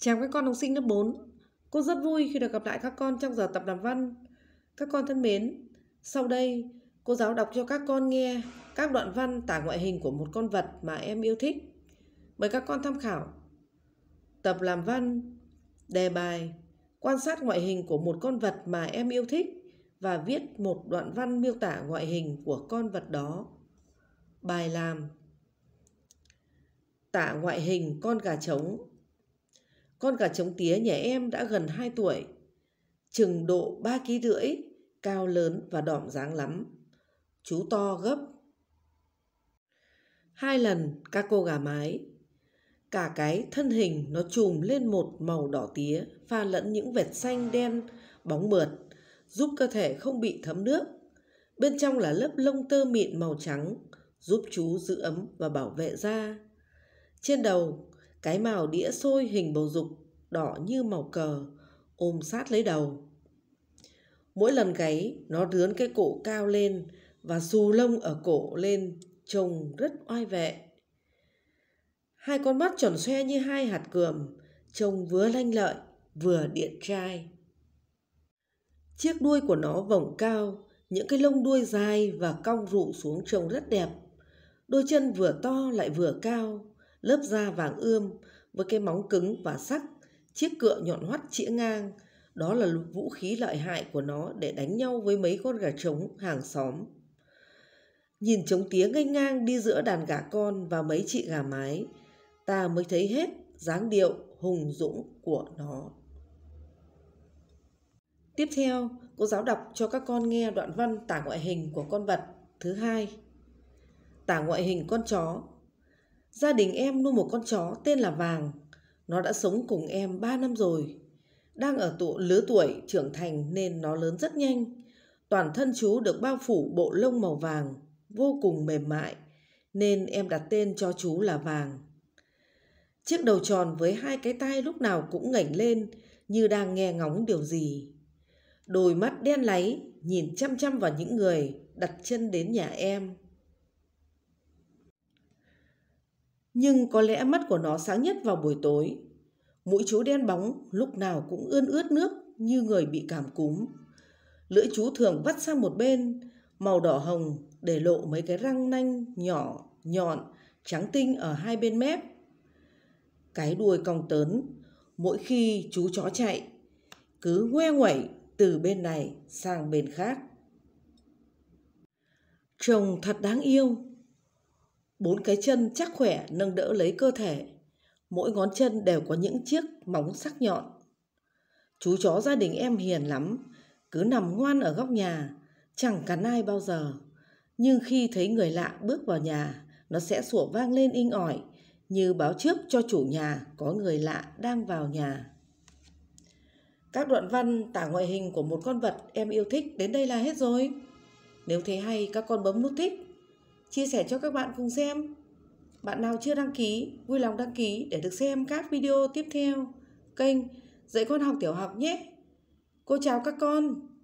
Chào các con học sinh lớp 4 Cô rất vui khi được gặp lại các con trong giờ tập làm văn Các con thân mến Sau đây cô giáo đọc cho các con nghe Các đoạn văn tả ngoại hình của một con vật mà em yêu thích Mời các con tham khảo Tập làm văn Đề bài Quan sát ngoại hình của một con vật mà em yêu thích Và viết một đoạn văn miêu tả ngoại hình của con vật đó Bài làm Tả ngoại hình con gà trống con gà trống tía nhà em đã gần 2 tuổi, chừng độ 3 ký rưỡi, cao lớn và đỏm dáng lắm. Chú to gấp. Hai lần các cô gà mái. Cả cái thân hình nó trùm lên một màu đỏ tía, pha lẫn những vệt xanh đen bóng mượt, giúp cơ thể không bị thấm nước. Bên trong là lớp lông tơ mịn màu trắng, giúp chú giữ ấm và bảo vệ da. Trên đầu, cái màu đĩa xôi hình bầu dục đỏ như màu cờ ôm sát lấy đầu mỗi lần gáy nó rướn cái cổ cao lên và xù lông ở cổ lên trông rất oai vệ hai con mắt tròn xoe như hai hạt cườm trông vừa lanh lợi vừa điện trai chiếc đuôi của nó vòng cao những cái lông đuôi dài và cong rụ xuống trông rất đẹp đôi chân vừa to lại vừa cao lớp da vàng ươm với cái móng cứng và sắc, chiếc cựa nhọn hoắt chĩa ngang. Đó là vũ khí lợi hại của nó để đánh nhau với mấy con gà trống hàng xóm. Nhìn trống tiếng ngay ngang đi giữa đàn gà con và mấy chị gà mái, ta mới thấy hết dáng điệu hùng dũng của nó. Tiếp theo, cô giáo đọc cho các con nghe đoạn văn tả ngoại hình của con vật thứ hai. Tả ngoại hình con chó Gia đình em nuôi một con chó tên là Vàng. Nó đã sống cùng em 3 năm rồi. Đang ở tụ lứa tuổi trưởng thành nên nó lớn rất nhanh. Toàn thân chú được bao phủ bộ lông màu vàng, vô cùng mềm mại, nên em đặt tên cho chú là Vàng. Chiếc đầu tròn với hai cái tai lúc nào cũng ngẩng lên như đang nghe ngóng điều gì. Đôi mắt đen láy nhìn chăm chăm vào những người đặt chân đến nhà em. nhưng có lẽ mắt của nó sáng nhất vào buổi tối. Mũi chú đen bóng lúc nào cũng ươn ướt nước như người bị cảm cúm. Lưỡi chú thường vắt sang một bên, màu đỏ hồng để lộ mấy cái răng nanh nhỏ, nhọn, trắng tinh ở hai bên mép. Cái đuôi cong tớn, mỗi khi chú chó chạy, cứ ngoe ngoẩy từ bên này sang bên khác. Trông thật đáng yêu. Bốn cái chân chắc khỏe nâng đỡ lấy cơ thể. Mỗi ngón chân đều có những chiếc móng sắc nhọn. Chú chó gia đình em hiền lắm, cứ nằm ngoan ở góc nhà, chẳng cắn ai bao giờ. Nhưng khi thấy người lạ bước vào nhà, nó sẽ sủa vang lên inh ỏi, như báo trước cho chủ nhà có người lạ đang vào nhà. Các đoạn văn tả ngoại hình của một con vật em yêu thích đến đây là hết rồi. Nếu thấy hay các con bấm nút thích chia sẻ cho các bạn cùng xem. Bạn nào chưa đăng ký, vui lòng đăng ký để được xem các video tiếp theo. Kênh Dạy con học tiểu học nhé. Cô chào các con.